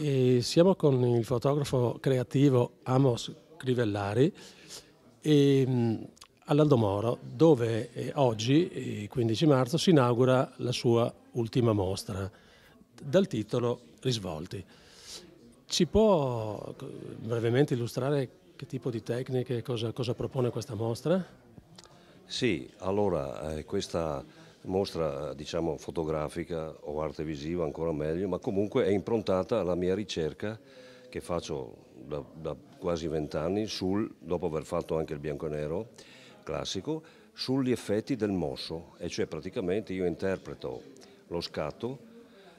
E siamo con il fotografo creativo Amos Crivellari ehm, all'Aldomoro, dove eh, oggi, 15 eh, marzo, si inaugura la sua ultima mostra, dal titolo Risvolti. Ci può eh, brevemente illustrare che tipo di tecniche, cosa, cosa propone questa mostra? Sì, allora eh, questa mostra diciamo, fotografica o arte visiva ancora meglio, ma comunque è improntata alla mia ricerca che faccio da, da quasi vent'anni, dopo aver fatto anche il bianco e nero classico, sugli effetti del mosso, e cioè praticamente io interpreto lo scatto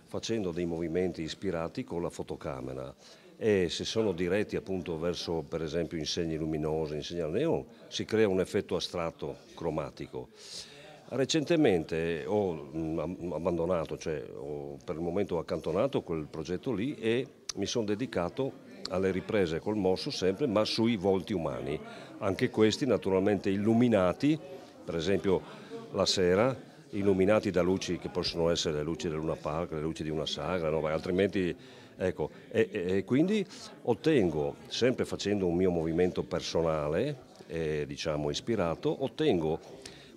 facendo dei movimenti ispirati con la fotocamera e se sono diretti appunto verso per esempio insegni luminose, insegni al neon, si crea un effetto astratto cromatico. Recentemente ho mm, abbandonato, cioè ho per il momento accantonato quel progetto lì e mi sono dedicato alle riprese col mosso sempre, ma sui volti umani, anche questi naturalmente illuminati, per esempio la sera, illuminati da luci che possono essere le luci del Luna Park, le luci di una sagra, no? altrimenti ecco, e, e, e quindi ottengo, sempre facendo un mio movimento personale, eh, diciamo ispirato, ottengo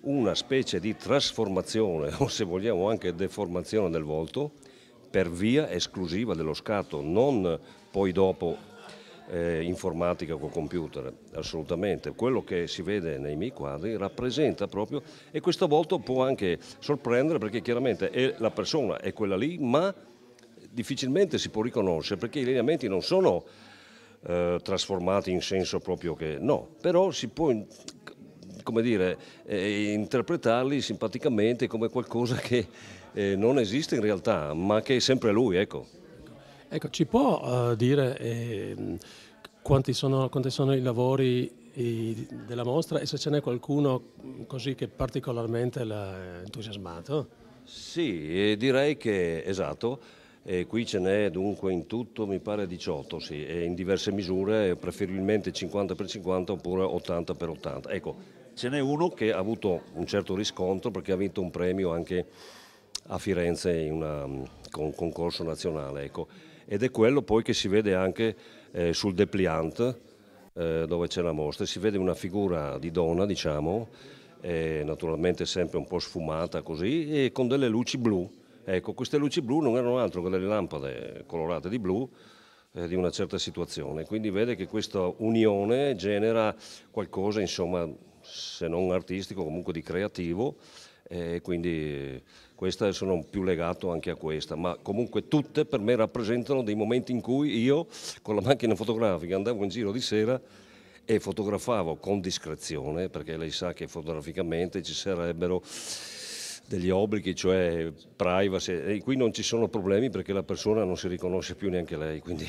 una specie di trasformazione o se vogliamo anche deformazione del volto per via esclusiva dello scatto, non poi dopo eh, informatica con computer, assolutamente. Quello che si vede nei miei quadri rappresenta proprio e questo volto può anche sorprendere perché chiaramente la persona è quella lì, ma difficilmente si può riconoscere perché i lineamenti non sono eh, trasformati in senso proprio che no, però si può come dire, eh, interpretarli simpaticamente come qualcosa che eh, non esiste in realtà, ma che è sempre lui. Ecco, ecco ci può uh, dire eh, quanti, sono, quanti, sono, i lavori i, della mostra e se ce n'è qualcuno così che particolarmente l'ha entusiasmato? Sì, direi che esatto. E qui ce n'è dunque in tutto mi pare 18 sì, e in diverse misure preferibilmente 50 per 50 oppure 80 per 80. Ecco, ce n'è uno che ha avuto un certo riscontro perché ha vinto un premio anche a Firenze in una, mm, con un concorso nazionale. Ecco. Ed è quello poi che si vede anche eh, sul Depliant eh, dove c'è la mostra, si vede una figura di donna diciamo, eh, naturalmente sempre un po' sfumata così e con delle luci blu Ecco, queste luci blu non erano altro che delle lampade colorate di blu eh, di una certa situazione, quindi vede che questa unione genera qualcosa, insomma, se non artistico, comunque di creativo, e eh, quindi questa sono più legato anche a questa, ma comunque tutte per me rappresentano dei momenti in cui io con la macchina fotografica andavo in giro di sera e fotografavo con discrezione, perché lei sa che fotograficamente ci sarebbero degli obblighi, cioè privacy, e qui non ci sono problemi perché la persona non si riconosce più neanche lei. Quindi...